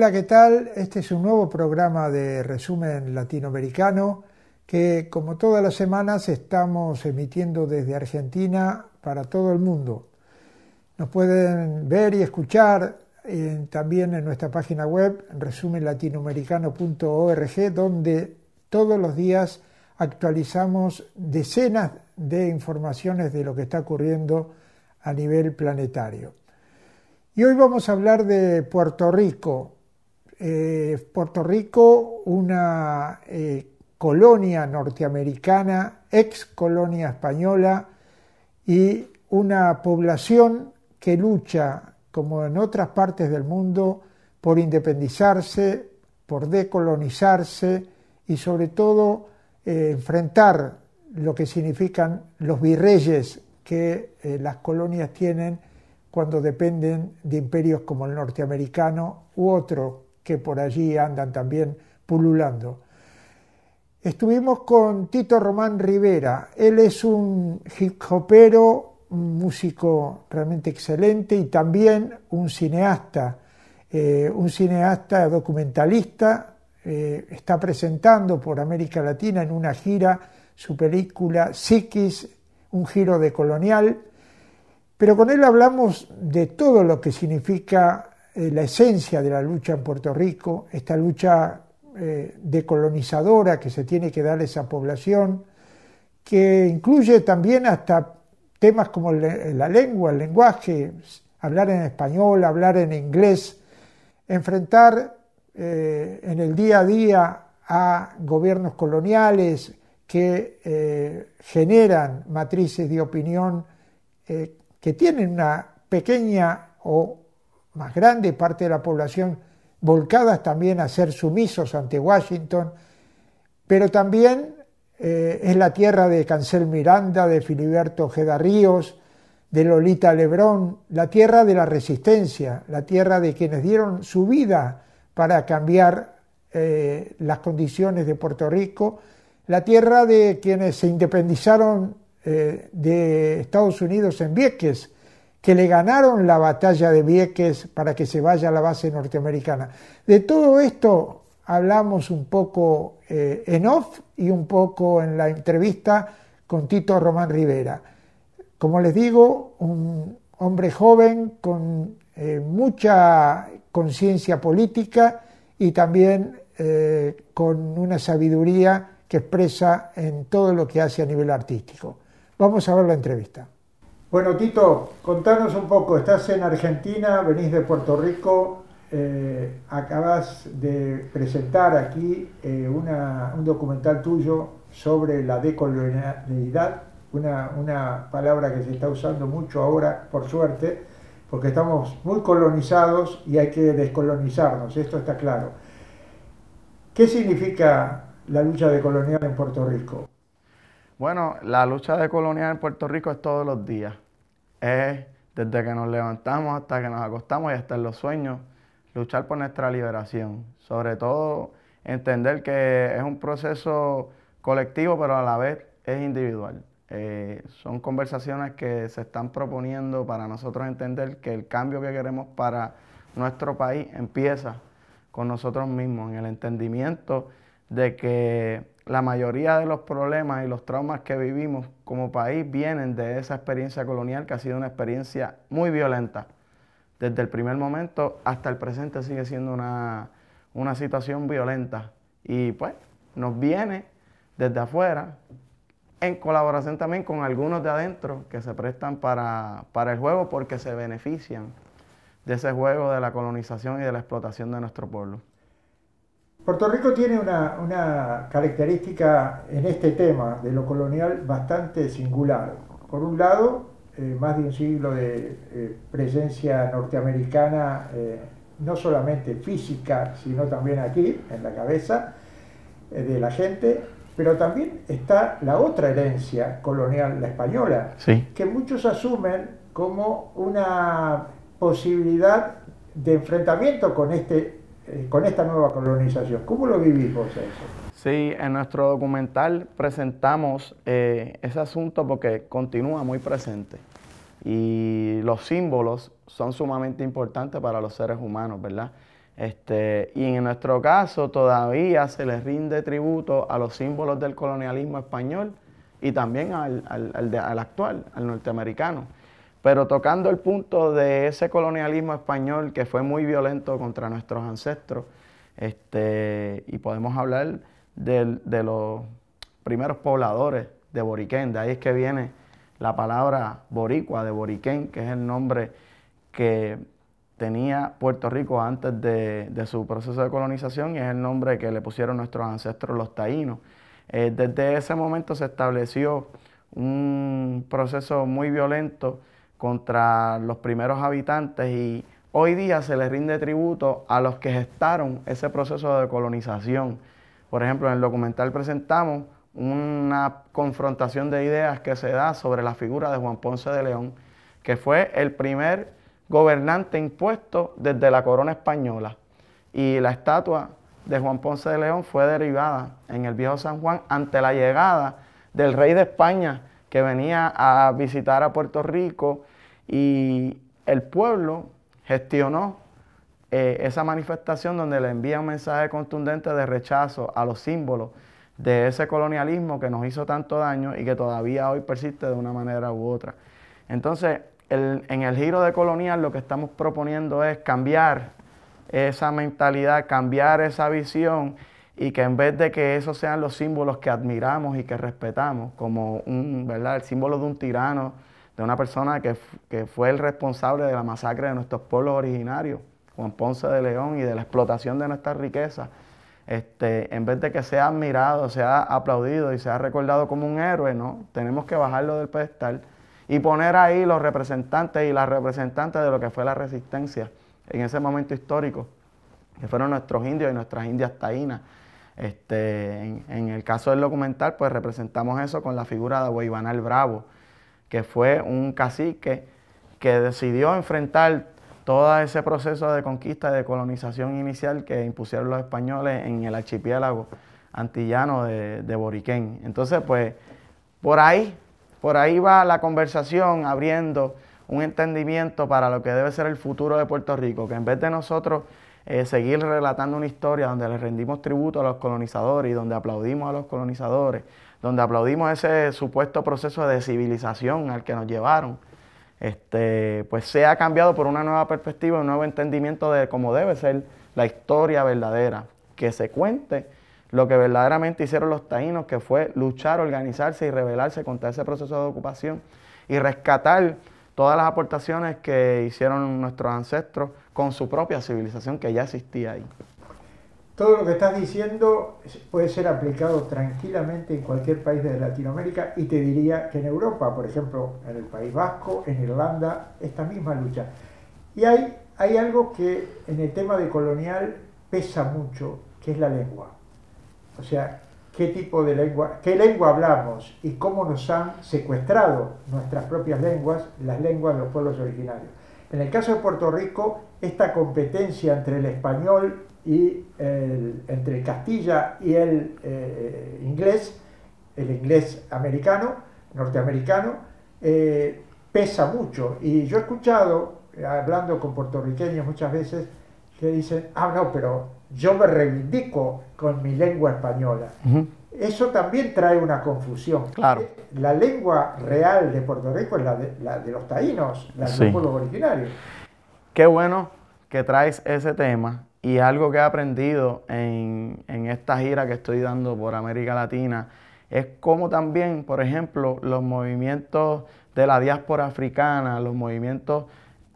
Hola, ¿qué tal? Este es un nuevo programa de resumen latinoamericano que, como todas las semanas, estamos emitiendo desde Argentina para todo el mundo. Nos pueden ver y escuchar también en nuestra página web resumenlatinoamericano.org, donde todos los días actualizamos decenas de informaciones de lo que está ocurriendo a nivel planetario. Y hoy vamos a hablar de Puerto Rico, eh, Puerto Rico una eh, colonia norteamericana, ex colonia española, y una población que lucha, como en otras partes del mundo, por independizarse, por decolonizarse y sobre todo eh, enfrentar lo que significan los virreyes que las colonias tienen cuando dependen de imperios como el norteamericano u otro que por allí andan también pululando. Estuvimos con Tito Román Rivera. Él es un hip hopero, un músico realmente excelente y también un cineasta, eh, un cineasta documentalista. Eh, está presentando por América Latina en una gira su película Psiquis, un giro de colonial. Pero con él hablamos de todo lo que significa eh, la esencia de la lucha en Puerto Rico, esta lucha eh, decolonizadora que se tiene que dar a esa población, que incluye también hasta temas como la lengua, el lenguaje, hablar en español, hablar en inglés, enfrentar eh, en el día a día a gobiernos coloniales que generan matrices de opinión que tienen una pequeña o más grande parte de la población volcadas también a ser sumisos ante Washington, pero también eh, es la tierra de Cancel Miranda, de Filiberto Ojeda Ríos, de Lolita Lebrón, la tierra de la resistencia, la tierra de quienes dieron su vida para cambiar eh, las condiciones de Puerto Rico, la tierra de quienes se independizaron eh, de Estados Unidos en Vieques, que le ganaron la batalla de Vieques para que se vaya a la base norteamericana. De todo esto hablamos un poco eh, en off y un poco en la entrevista con Tito Román Rivera. Como les digo, un hombre joven con eh, mucha conciencia política y también eh, con una sabiduría que expresa en todo lo que hace a nivel artístico. Vamos a ver la entrevista. Bueno, Tito, contanos un poco, estás en Argentina, venís de Puerto Rico, eh, acabas de presentar aquí eh, un documental tuyo sobre la decolonialidad, una, una palabra que se está usando mucho ahora, por suerte, porque estamos muy colonizados y hay que descolonizarnos, esto está claro. ¿Qué significa la lucha decolonial en Puerto Rico? Bueno, la lucha de colonial en Puerto Rico es todos los días. Es desde que nos levantamos hasta que nos acostamos y hasta en los sueños, luchar por nuestra liberación. Sobre todo entender que es un proceso colectivo, pero a la vez es individual. Eh, son conversaciones que se están proponiendo para nosotros entender que el cambio que queremos para nuestro país empieza con nosotros mismos, en el entendimiento de que la mayoría de los problemas y los traumas que vivimos como país vienen de esa experiencia colonial que ha sido una experiencia muy violenta. Desde el primer momento hasta el presente sigue siendo una, situación violenta. Y pues nos viene desde afuera, en colaboración también con algunos de adentro que se prestan para el juego porque se benefician de ese juego de la colonización y de la explotación de nuestro pueblo. Puerto Rico tiene una, característica en este tema de lo colonial bastante singular. Por un lado, eh, más de un siglo de eh, presencia norteamericana, eh, no solamente física, sino también aquí, en la cabeza de la gente, pero también está la otra herencia colonial, la española, que muchos asumen como una posibilidad de enfrentamiento con este eh, con esta nueva colonización. ¿Cómo lo vivís vos eso? Sí, en nuestro documental presentamos eh, ese asunto porque continúa muy presente y los símbolos son sumamente importantes para los seres humanos, ¿verdad? Este, y en nuestro caso todavía se les rinde tributo a los símbolos del colonialismo español y también al actual, al norteamericano. Pero tocando el punto de ese colonialismo español que fue muy violento contra nuestros ancestros, este, y podemos hablar de, los primeros pobladores de Boriquén, de ahí es que viene la palabra boricua de Boriquén, que es el nombre que tenía Puerto Rico antes de, su proceso de colonización y es el nombre que le pusieron nuestros ancestros los taínos. Eh, desde ese momento se estableció un proceso muy violento contra los primeros habitantes y hoy día se les rinde tributo a los que gestaron ese proceso de colonización. Por ejemplo, en el documental presentamos una confrontación de ideas que se da sobre la figura de Juan Ponce de León, que fue el primer gobernante impuesto desde la corona española. Y la estatua de Juan Ponce de León fue derivada en el viejo San Juan ante la llegada del rey de España que venía a visitar a Puerto Rico y el pueblo gestionó eh, esa manifestación donde le envía un mensaje contundente de rechazo a los símbolos de ese colonialismo que nos hizo tanto daño y que todavía hoy persiste de una manera u otra. Entonces, en el giro de colonial lo que estamos proponiendo es cambiar esa mentalidad, cambiar esa visión y que en vez de que esos sean los símbolos que admiramos y que respetamos, como un, ¿verdad? el símbolo de un tirano, de una persona que, fue el responsable de la masacre de nuestros pueblos originarios, Juan Ponce de León, y de la explotación de nuestras riquezas, este, en vez de que sea admirado, sea aplaudido y sea recordado como un héroe, ¿no? tenemos que bajarlo del pedestal y poner ahí los representantes y las representantes de lo que fue la resistencia en ese momento histórico, que fueron nuestros indios y nuestras indias taínas este, en, el caso del documental, pues representamos eso con la figura de Guaybanal Bravo, que fue un cacique que decidió enfrentar todo ese proceso de conquista, y de colonización inicial que impusieron los españoles en el archipiélago antillano de, de Boriquén. Entonces, pues, por ahí, por ahí va la conversación abriendo un entendimiento para lo que debe ser el futuro de Puerto Rico, que en vez de nosotros eh, seguir relatando una historia donde le rendimos tributo a los colonizadores y donde aplaudimos a los colonizadores, donde aplaudimos ese supuesto proceso de civilización al que nos llevaron, este, pues se ha cambiado por una nueva perspectiva, un nuevo entendimiento de cómo debe ser la historia verdadera, que se cuente lo que verdaderamente hicieron los taínos, que fue luchar, organizarse y rebelarse contra ese proceso de ocupación y rescatar todas las aportaciones que hicieron nuestros ancestros con su propia civilización que ya existía ahí. Todo lo que estás diciendo puede ser aplicado tranquilamente en cualquier país de Latinoamérica y te diría que en Europa, por ejemplo, en el País Vasco, en Irlanda, esta misma lucha. Y hay, hay algo que en el tema de colonial pesa mucho, que es la lengua. O sea, qué tipo de lengua, qué lengua hablamos y cómo nos han secuestrado nuestras propias lenguas, las lenguas de los pueblos originarios. En el caso de Puerto Rico, esta competencia entre el español y el, entre el castilla y el eh, inglés, el inglés americano, norteamericano, eh, pesa mucho. Y yo he escuchado, hablando con puertorriqueños muchas veces, que dicen, ah, no, pero yo me reivindico con mi lengua española. Eso también trae una confusión. Claro. La lengua real de Puerto Rico es la de, los taínos, la de los Qué bueno que traes ese tema y algo que he aprendido en, en esta gira que estoy dando por América Latina es cómo también, por ejemplo, los movimientos de la diáspora africana, los movimientos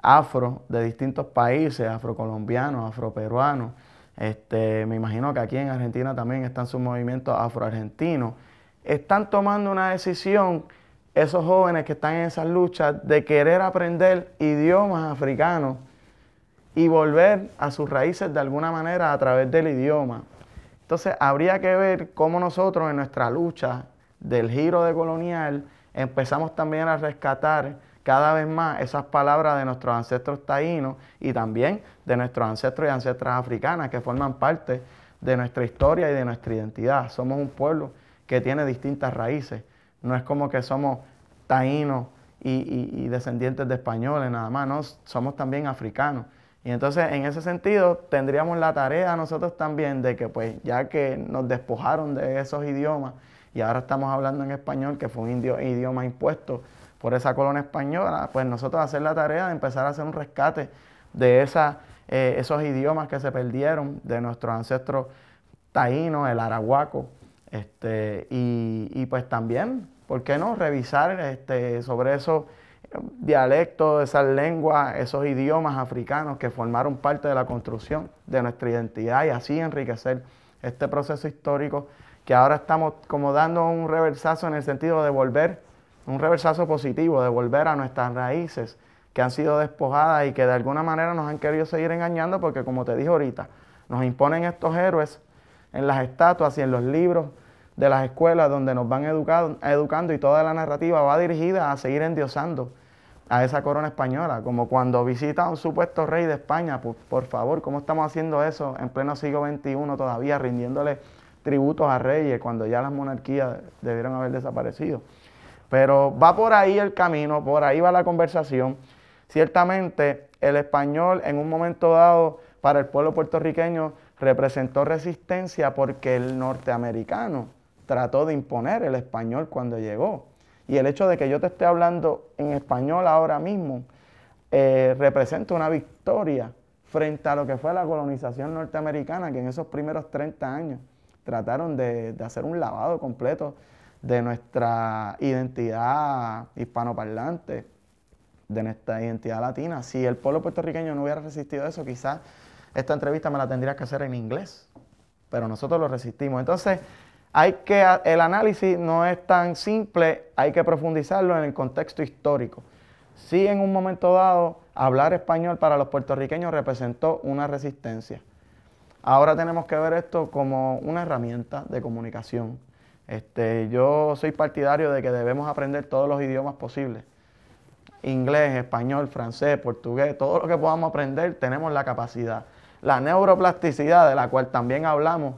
afro de distintos países, afrocolombianos, afroperuanos, este, me imagino que aquí en Argentina también están sus movimientos afroargentinos. Están tomando una decisión esos jóvenes que están en esas luchas de querer aprender idiomas africanos y volver a sus raíces de alguna manera a través del idioma. Entonces habría que ver cómo nosotros en nuestra lucha del giro colonial empezamos también a rescatar cada vez más esas palabras de nuestros ancestros taínos y también de nuestros ancestros y ancestras africanas que forman parte de nuestra historia y de nuestra identidad. Somos un pueblo que tiene distintas raíces. No es como que somos taínos y, descendientes de españoles nada más, no, somos también africanos. Y entonces en ese sentido tendríamos la tarea nosotros también de que pues ya que nos despojaron de esos idiomas y ahora estamos hablando en español, que fue un idioma impuesto por esa colonia española, pues nosotros hacer la tarea de empezar a hacer un rescate de eh, esos idiomas que se perdieron de nuestros ancestros taínos, el arahuaco, este, y, y, pues también, ¿por qué no?, revisar este, sobre esos dialectos, esas lenguas, esos idiomas africanos que formaron parte de la construcción de nuestra identidad y así enriquecer este proceso histórico que ahora estamos como dando un reversazo en el sentido de volver un reversazo positivo de volver a nuestras raíces que han sido despojadas y que de alguna manera nos han querido seguir engañando porque como te dije ahorita, nos imponen estos héroes en las estatuas y en los libros de las escuelas donde nos van educando y toda la narrativa va dirigida a seguir endiosando a esa corona española, como cuando visita a un supuesto rey de España, por, por favor, ¿cómo estamos haciendo eso en pleno siglo XXI todavía rindiéndole tributos a reyes cuando ya las monarquías debieron haber desaparecido? Pero va por ahí el camino, por ahí va la conversación. Ciertamente, el español en un momento dado para el pueblo puertorriqueño representó resistencia porque el norteamericano trató de imponer el español cuando llegó. Y el hecho de que yo te esté hablando en español ahora mismo eh, representa una victoria frente a lo que fue la colonización norteamericana, que en esos primeros 30 años trataron de hacer un lavado completo de nuestra identidad hispanoparlante, de nuestra identidad latina. Si el pueblo puertorriqueño no hubiera resistido eso, quizás esta entrevista me la tendrías que hacer en inglés, pero nosotros lo resistimos. Entonces, hay que, el análisis no es tan simple, hay que profundizarlo en el contexto histórico. si en un momento dado, hablar español para los puertorriqueños representó una resistencia. Ahora tenemos que ver esto como una herramienta de comunicación. Este, yo soy partidario de que debemos aprender todos los idiomas posibles. Inglés, español, francés, portugués, todo lo que podamos aprender tenemos la capacidad. La neuroplasticidad, de la cual también hablamos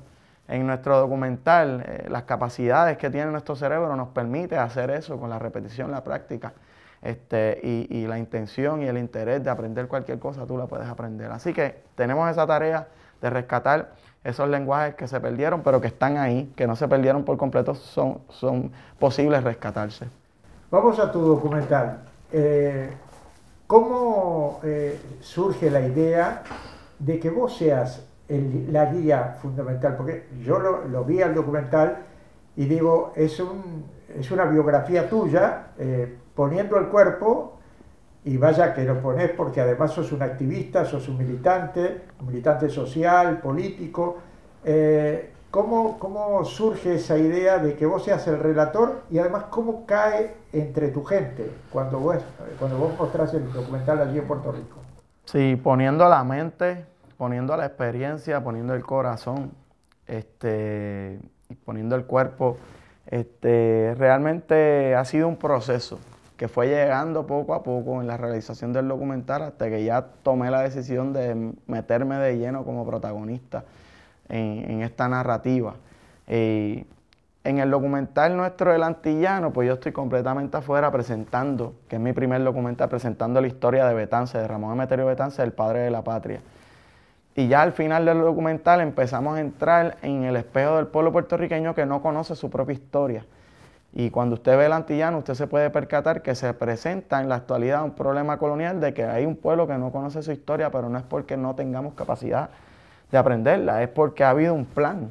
en nuestro documental, eh, las capacidades que tiene nuestro cerebro nos permite hacer eso con la repetición, la práctica. Este, y, y la intención y el interés de aprender cualquier cosa, tú la puedes aprender. Así que tenemos esa tarea de rescatar esos lenguajes que se perdieron, pero que están ahí, que no se perdieron por completo, son, son posibles rescatarse. Vamos a tu documental. Eh, ¿Cómo eh, surge la idea de que vos seas la guía fundamental? Porque yo lo, vi al documental y digo, es, es una biografía tuya eh, poniendo el cuerpo y vaya que lo pones porque además sos un activista, sos un militante, un militante social, político. Eh, ¿cómo, ¿Cómo surge esa idea de que vos seas el relator y además cómo cae entre tu gente cuando vos, cuando vos mostrás el documental allí en Puerto Rico? Sí, poniendo la mente, poniendo la experiencia, poniendo el corazón, este, poniendo el cuerpo, este, realmente ha sido un proceso que fue llegando poco a poco en la realización del documental hasta que ya tomé la decisión de meterme de lleno como protagonista en, esta narrativa. en el documental nuestro del Antillano, pues yo estoy completamente afuera presentando, que es mi primer documental, presentando la historia de Betance, de Ramón Emeterio Betance, el padre de la patria. Y ya al final del documental empezamos a entrar en el espejo del pueblo puertorriqueño que no conoce su propia historia y cuando usted ve el antillano, usted se puede percatar que se presenta en la actualidad un problema colonial de que hay un pueblo que no conoce su historia, pero no es porque no tengamos capacidad de aprenderla, es porque ha habido un plan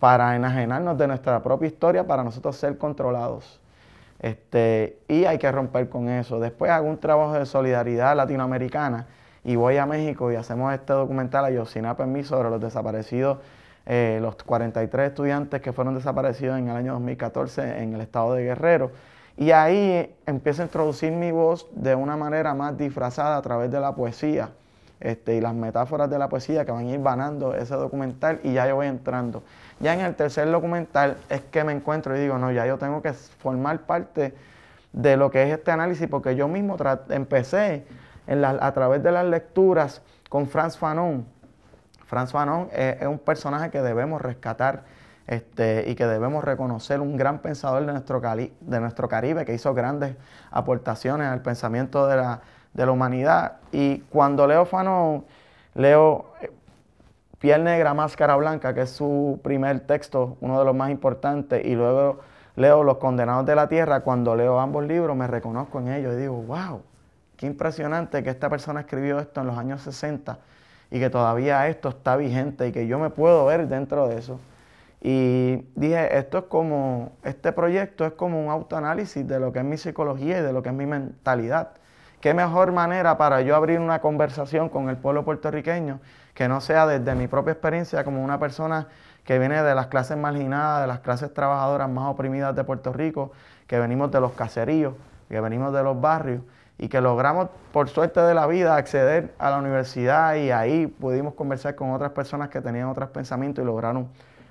para enajenarnos de nuestra propia historia, para nosotros ser controlados. Este, y hay que romper con eso. Después hago un trabajo de solidaridad latinoamericana y voy a México y hacemos este documental a Yosinapa en mí sobre los desaparecidos eh, los 43 estudiantes que fueron desaparecidos en el año 2014 en el estado de Guerrero. Y ahí empiezo a introducir mi voz de una manera más disfrazada a través de la poesía este, y las metáforas de la poesía que van a ir banando ese documental y ya yo voy entrando. Ya en el tercer documental es que me encuentro y digo, no, ya yo tengo que formar parte de lo que es este análisis porque yo mismo empecé en a través de las lecturas con Franz Fanon, Franz Fanon es, un personaje que debemos rescatar este, y que debemos reconocer un gran pensador de nuestro, Caribe que hizo grandes aportaciones al pensamiento de la, de la humanidad. Y cuando leo Fanon, leo eh, Piel Negra, Máscara Blanca, que es su primer texto, uno de los más importantes, y luego leo Los Condenados de la Tierra. Cuando leo ambos libros me reconozco en ellos y digo, wow, qué impresionante que esta persona escribió esto en los años 60 y que todavía esto está vigente y que yo me puedo ver dentro de eso. Y dije, esto es como, este proyecto es como un autoanálisis de lo que es mi psicología y de lo que es mi mentalidad. ¿Qué mejor manera para yo abrir una conversación con el pueblo puertorriqueño que no sea desde mi propia experiencia como una persona que viene de las clases marginadas, de las clases trabajadoras más oprimidas de Puerto Rico, que venimos de los caseríos, que venimos de los barrios y que logramos, por suerte de la vida, acceder a la universidad y ahí pudimos conversar con otras personas que tenían otros pensamientos y lograron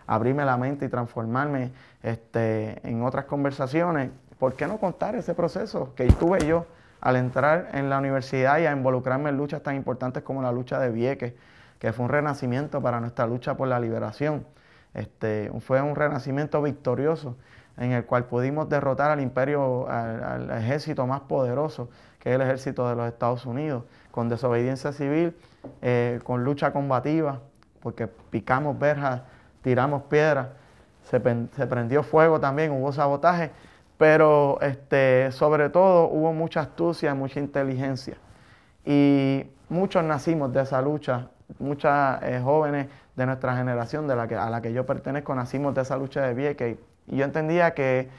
abrirme la mente y transformarme este, en otras conversaciones. ¿Por qué no contar ese proceso que tuve yo al entrar en la universidad y a involucrarme en luchas tan importantes como la lucha de Vieques, que fue un renacimiento para nuestra lucha por la liberación? Este, fue un renacimiento victorioso en el cual pudimos derrotar al imperio, al, ejército más poderoso, que es el ejército de los Estados Unidos, con desobediencia civil, eh, con lucha combativa, porque picamos verjas, tiramos piedras, se, prendió fuego también, hubo sabotaje, pero este, sobre todo hubo mucha astucia, mucha inteligencia. Y muchos nacimos de esa lucha, muchas eh, jóvenes de nuestra generación, de la que, a la que yo pertenezco, nacimos de esa lucha de Vieques y yo entendía que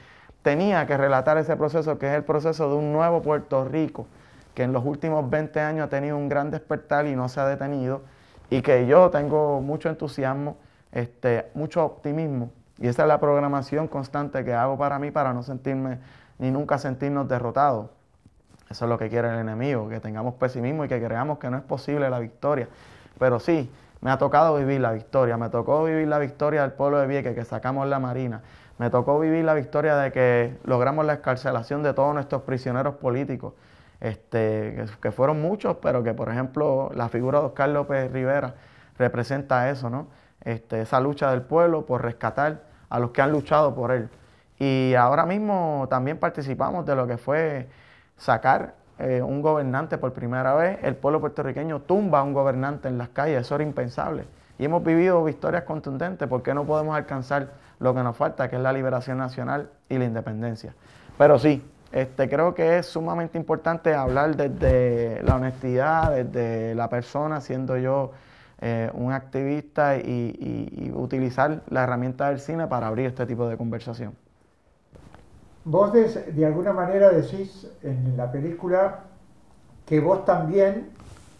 tenía que relatar ese proceso, que es el proceso de un nuevo Puerto Rico, que en los últimos 20 años ha tenido un gran despertar y no se ha detenido, y que yo tengo mucho entusiasmo, este, mucho optimismo, y esa es la programación constante que hago para mí para no sentirme ni nunca sentirnos derrotados. Eso es lo que quiere el enemigo, que tengamos pesimismo y que creamos que no es posible la victoria. Pero sí, me ha tocado vivir la victoria, me tocó vivir la victoria del pueblo de Vieques, que sacamos la Marina, me tocó vivir la victoria de que logramos la excarcelación de todos nuestros prisioneros políticos, este, que fueron muchos, pero que por ejemplo la figura de Oscar López Rivera representa eso, ¿no? Este, esa lucha del pueblo por rescatar a los que han luchado por él. Y ahora mismo también participamos de lo que fue sacar eh, un gobernante por primera vez. El pueblo puertorriqueño tumba a un gobernante en las calles, eso era impensable. Y hemos vivido victorias contundentes, porque no podemos alcanzar lo que nos falta, que es la liberación nacional y la independencia. Pero sí, este, creo que es sumamente importante hablar desde la honestidad, desde la persona, siendo yo eh, un activista y, utilizar la herramienta del cine para abrir este tipo de conversación. Vos de, de alguna manera decís en la película que vos también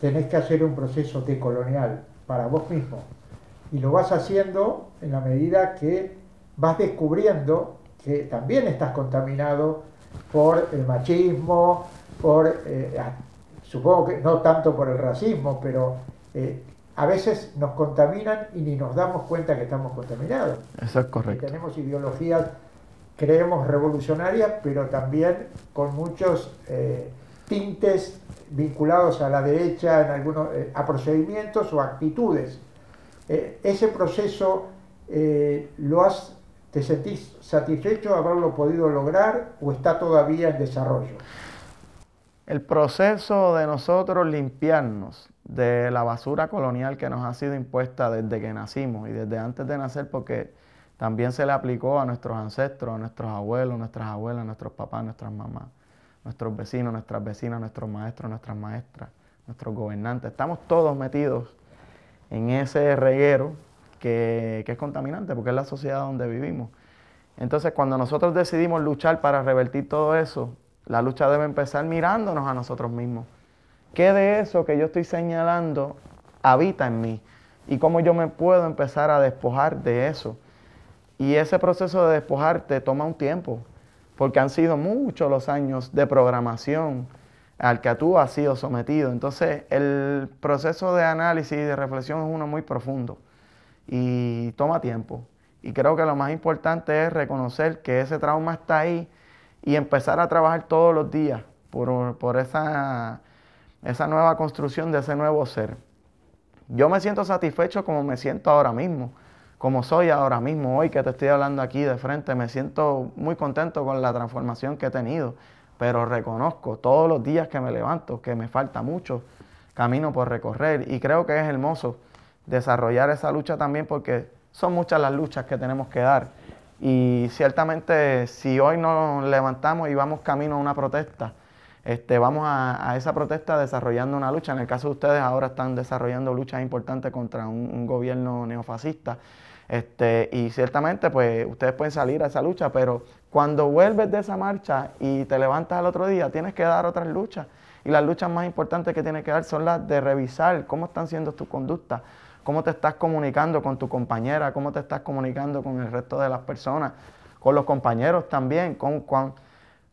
tenés que hacer un proceso decolonial para vos mismo y lo vas haciendo en la medida que vas descubriendo que también estás contaminado por el machismo, por, eh, supongo que no tanto por el racismo, pero eh, a veces nos contaminan y ni nos damos cuenta que estamos contaminados. Eso es correcto. Y tenemos ideologías, creemos, revolucionarias, pero también con muchos eh, tintes vinculados a la derecha, en algunos, a procedimientos o actitudes. ese proceso lo has ¿Te sentís satisfecho de haberlo podido lograr o está todavía en desarrollo? El proceso de nosotros limpiarnos de la basura colonial que nos ha sido impuesta desde que nacimos y desde antes de nacer porque también se le aplicó a nuestros ancestros, a nuestros abuelos, nuestras abuelas, nuestros papás, nuestras mamás, nuestros vecinos, nuestras vecinas, nuestros maestros, nuestras maestras, nuestros gobernantes. Estamos todos metidos en ese reguero que, es contaminante, porque es la sociedad donde vivimos. Entonces, cuando nosotros decidimos luchar para revertir todo eso, la lucha debe empezar mirándonos a nosotros mismos. ¿Qué de eso que yo estoy señalando habita en mí? ¿Y cómo yo me puedo empezar a despojar de eso? Y ese proceso de despojarte toma un tiempo, porque han sido muchos los años de programación al que tú has sido sometido. Entonces, el proceso de análisis y de reflexión es uno muy profundo y toma tiempo. Y creo que lo más importante es reconocer que ese trauma está ahí y empezar a trabajar todos los días por, esa, esa nueva construcción de ese nuevo ser. Yo me siento satisfecho como me siento ahora mismo, como soy ahora mismo, hoy que te estoy hablando aquí de frente. Me siento muy contento con la transformación que he tenido, pero reconozco todos los días que me levanto que me falta mucho camino por recorrer y creo que es hermoso desarrollar esa lucha también porque son muchas las luchas que tenemos que dar. Y ciertamente si hoy nos levantamos y vamos camino a una protesta, este, vamos a, esa protesta desarrollando una lucha. En el caso de ustedes ahora están desarrollando luchas importantes contra un, gobierno neofascista. Este, y ciertamente pues ustedes pueden salir a esa lucha, pero cuando vuelves de esa marcha y te levantas al otro día, tienes que dar otras luchas. Y las luchas más importantes que tienes que dar son las de revisar cómo están siendo tus conductas, cómo te estás comunicando con tu compañera, cómo te estás comunicando con el resto de las personas, con los compañeros también, con,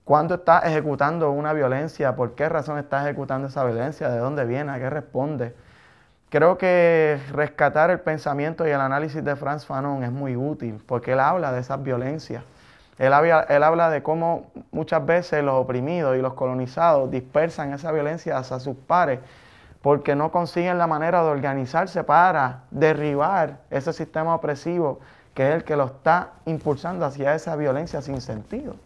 cuándo estás ejecutando una violencia, por qué razón estás ejecutando esa violencia, de dónde viene, a qué responde. Creo que rescatar el pensamiento y el análisis de Franz Fanon es muy útil porque él habla de esas violencias. Él habla, él habla de cómo muchas veces los oprimidos y los colonizados dispersan esa violencia hacia sus pares porque no consiguen la manera de organizarse para derribar ese sistema opresivo que es el que lo está impulsando hacia esa violencia sin sentido.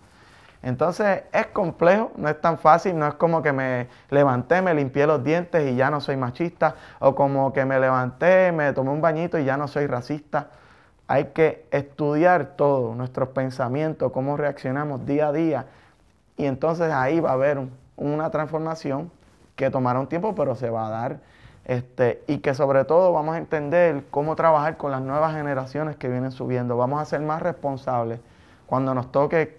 Entonces es complejo, no es tan fácil, no es como que me levanté, me limpié los dientes y ya no soy machista, o como que me levanté, me tomé un bañito y ya no soy racista. Hay que estudiar todo, nuestros pensamientos, cómo reaccionamos día a día, y entonces ahí va a haber una transformación que tomará un tiempo, pero se va a dar. Este, y que sobre todo vamos a entender cómo trabajar con las nuevas generaciones que vienen subiendo. Vamos a ser más responsables cuando nos toque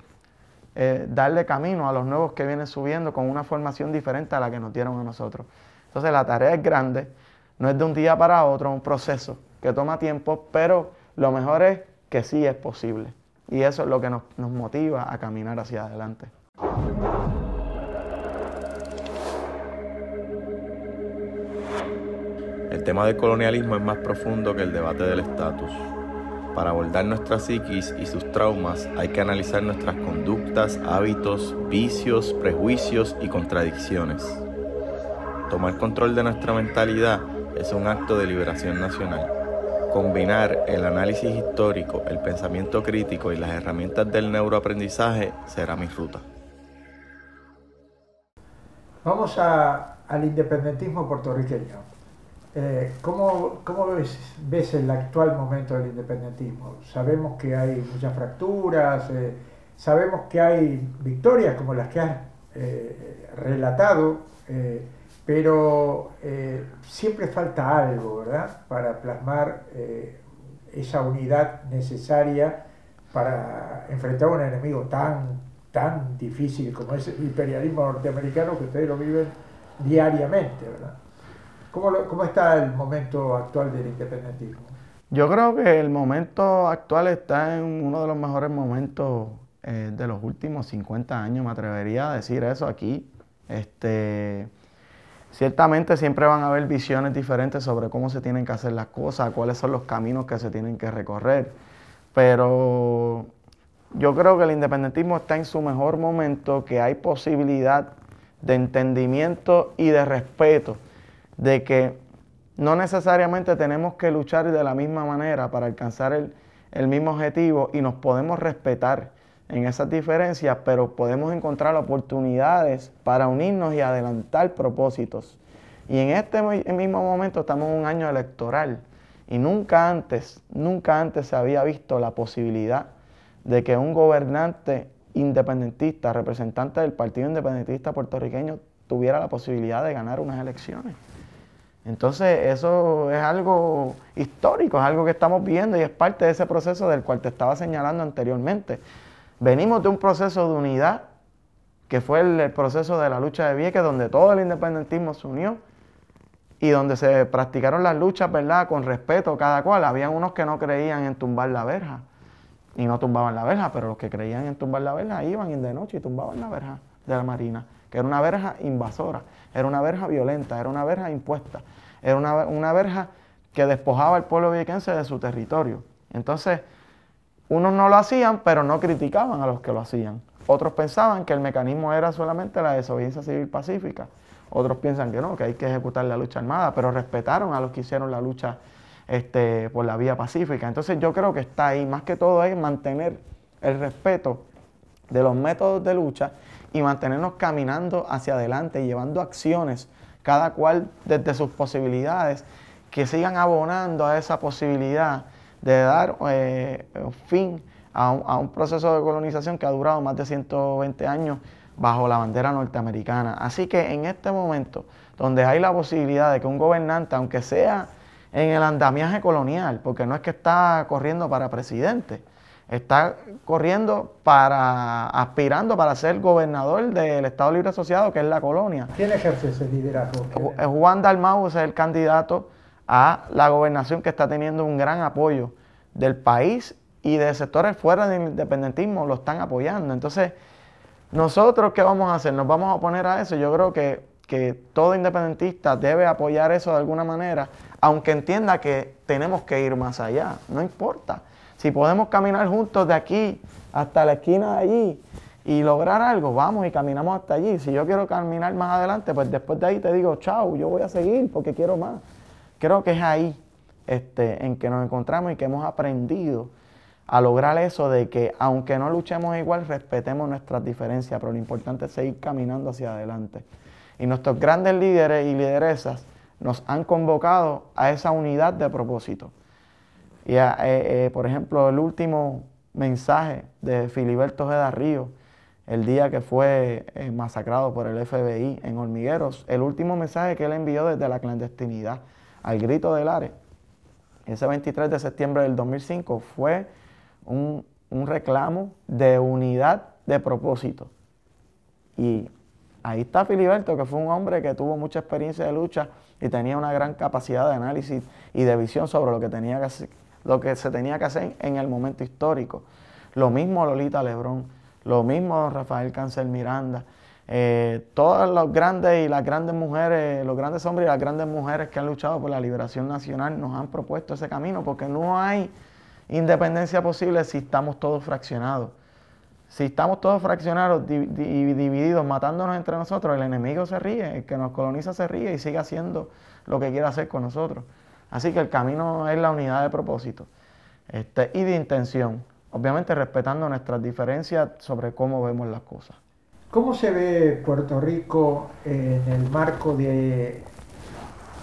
eh, darle camino a los nuevos que vienen subiendo con una formación diferente a la que nos dieron a nosotros. Entonces la tarea es grande, no es de un día para otro, es un proceso que toma tiempo, pero lo mejor es que sí es posible. Y eso es lo que nos motiva a caminar hacia adelante. El tema del colonialismo es más profundo que el debate del estatus. Para abordar nuestra psiquis y sus traumas hay que analizar nuestras conductas, hábitos, vicios, prejuicios y contradicciones. Tomar control de nuestra mentalidad es un acto de liberación nacional. Combinar el análisis histórico, el pensamiento crítico y las herramientas del neuroaprendizaje será mi ruta. Vamos al independentismo puertorriqueño. Eh, ¿Cómo, ves, el actual momento del independentismo? Sabemos que hay muchas fracturas, eh, sabemos que hay victorias como las que has eh, relatado, pero siempre falta algo, ¿verdad?, para plasmar esa unidad necesaria para enfrentar a un enemigo tan, tan difícil como es el imperialismo norteamericano que ustedes lo viven diariamente, ¿verdad? ¿Cómo, está el momento actual del independentismo? Yo creo que el momento actual está en uno de los mejores momentos eh, de los últimos 50 años, me atrevería a decir eso aquí. Este, ciertamente siempre van a haber visiones diferentes sobre cómo se tienen que hacer las cosas, cuáles son los caminos que se tienen que recorrer, pero yo creo que el independentismo está en su mejor momento, que hay posibilidad de entendimiento y de respeto de que no necesariamente tenemos que luchar de la misma manera para alcanzar el, mismo objetivo y nos podemos respetar en esas diferencias, pero podemos encontrar oportunidades para unirnos y adelantar propósitos. Y en este mismo momento estamos en un año electoral y nunca antes, nunca antes se había visto la posibilidad de que un gobernante independentista, representante del Partido Independentista puertorriqueño, tuviera la posibilidad de ganar unas elecciones. Entonces eso es algo histórico, es algo que estamos viendo y es parte de ese proceso del cual te estaba señalando anteriormente. Venimos de un proceso de unidad, que fue el, proceso de la lucha de Vieques, donde todo el independentismo se unió y donde se practicaron las luchas, ¿verdad? Con respeto cada cual. Habían unos que no creían en tumbar la verja y no tumbaban la verja, pero los que creían en tumbar la verja iban de noche y tumbaban la verja de la Marina, que era una verja invasora, era una verja violenta, era una verja impuesta, era una, verja que despojaba al pueblo viequense de su territorio. Entonces, unos no lo hacían, pero no criticaban a los que lo hacían. Otros pensaban que el mecanismo era solamente la desobediencia civil pacífica. Otros piensan que no, que hay que ejecutar la lucha armada, pero respetaron a los que hicieron la lucha este, por la vía pacífica. Entonces yo creo que está ahí, más que todo es mantener el respeto de los métodos de lucha y mantenernos caminando hacia adelante, llevando acciones, cada cual desde sus posibilidades, que sigan abonando a esa posibilidad de dar eh, fin a un proceso de colonización que ha durado más de 120 años bajo la bandera norteamericana. Así que en este momento, donde hay la posibilidad de que un gobernante, aunque sea en el andamiaje colonial, porque no es que está corriendo para presidente, está corriendo para, aspirando para ser gobernador del Estado Libre Asociado, que es la colonia. ¿Quién ejerce ese liderazgo? Eh, Juan Dalmau es el candidato a la gobernación que está teniendo un gran apoyo del país y de sectores fuera del independentismo lo están apoyando. Entonces, nosotros qué vamos a hacer? Nos vamos a oponer a eso. Yo creo que, que todo independentista debe apoyar eso de alguna manera, aunque entienda que tenemos que ir más allá, no importa. Si podemos caminar juntos de aquí hasta la esquina de allí y lograr algo, vamos y caminamos hasta allí. Si yo quiero caminar más adelante, pues después de ahí te digo, chao, yo voy a seguir porque quiero más. Creo que es ahí este, en que nos encontramos y que hemos aprendido a lograr eso de que aunque no luchemos igual, respetemos nuestras diferencias, pero lo importante es seguir caminando hacia adelante. Y nuestros grandes líderes y lideresas nos han convocado a esa unidad de propósito. Y, ah, eh, eh, por ejemplo, el último mensaje de Filiberto G. Río, el día que fue eh, masacrado por el FBI en Hormigueros, el último mensaje que él envió desde la clandestinidad, al grito del Ares ese 23 de septiembre del 2005, fue un, reclamo de unidad de propósito. Y ahí está Filiberto, que fue un hombre que tuvo mucha experiencia de lucha y tenía una gran capacidad de análisis y de visión sobre lo que tenía que, hacer lo que se tenía que hacer en el momento histórico. Lo mismo Lolita Lebrón, lo mismo Rafael Cáncer Miranda, eh, todas las grandes y las grandes mujeres, los grandes hombres y las grandes mujeres que han luchado por la liberación nacional nos han propuesto ese camino porque no hay independencia posible si estamos todos fraccionados. Si estamos todos fraccionados y divididos, matándonos entre nosotros, el enemigo se ríe, el que nos coloniza se ríe y sigue haciendo lo que quiere hacer con nosotros. Así que el camino es la unidad de propósito este, y de intención, obviamente respetando nuestras diferencias sobre cómo vemos las cosas. ¿Cómo se ve Puerto Rico en el marco de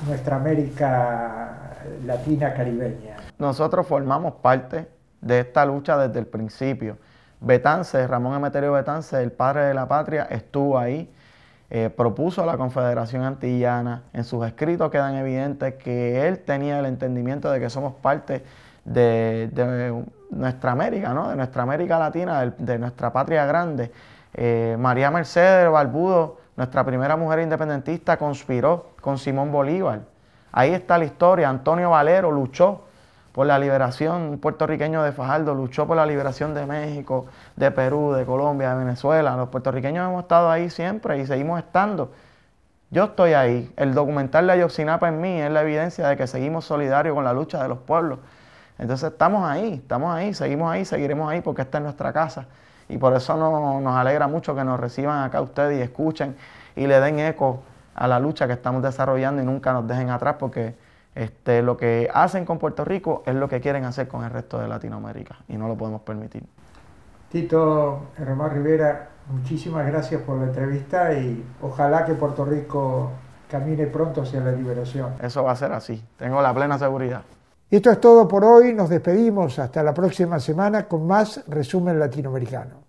nuestra América Latina Caribeña? Nosotros formamos parte de esta lucha desde el principio. Betance, Ramón Emeterio Betance, el padre de la patria, estuvo ahí eh, propuso a la Confederación Antillana. En sus escritos quedan evidentes que él tenía el entendimiento de que somos parte de, nuestra América, ¿no? de nuestra América Latina, de, nuestra patria grande. Eh, María Mercedes Barbudo, nuestra primera mujer independentista, conspiró con Simón Bolívar. Ahí está la historia. Antonio Valero luchó por la liberación puertorriqueño de Fajardo, luchó por la liberación de México, de Perú, de Colombia, de Venezuela. Los puertorriqueños hemos estado ahí siempre y seguimos estando. Yo estoy ahí. El documental de Ayotzinapa en mí es la evidencia de que seguimos solidarios con la lucha de los pueblos. Entonces estamos ahí, estamos ahí, seguimos ahí, seguiremos ahí porque esta es nuestra casa. Y por eso nos alegra mucho que nos reciban acá ustedes y escuchen y le den eco a la lucha que estamos desarrollando y nunca nos dejen atrás porque este, lo que hacen con Puerto Rico es lo que quieren hacer con el resto de Latinoamérica y no lo podemos permitir. Tito Román Rivera, muchísimas gracias por la entrevista y ojalá que Puerto Rico camine pronto hacia la liberación. Eso va a ser así, tengo la plena seguridad. Esto es todo por hoy, nos despedimos hasta la próxima semana con más resumen latinoamericano.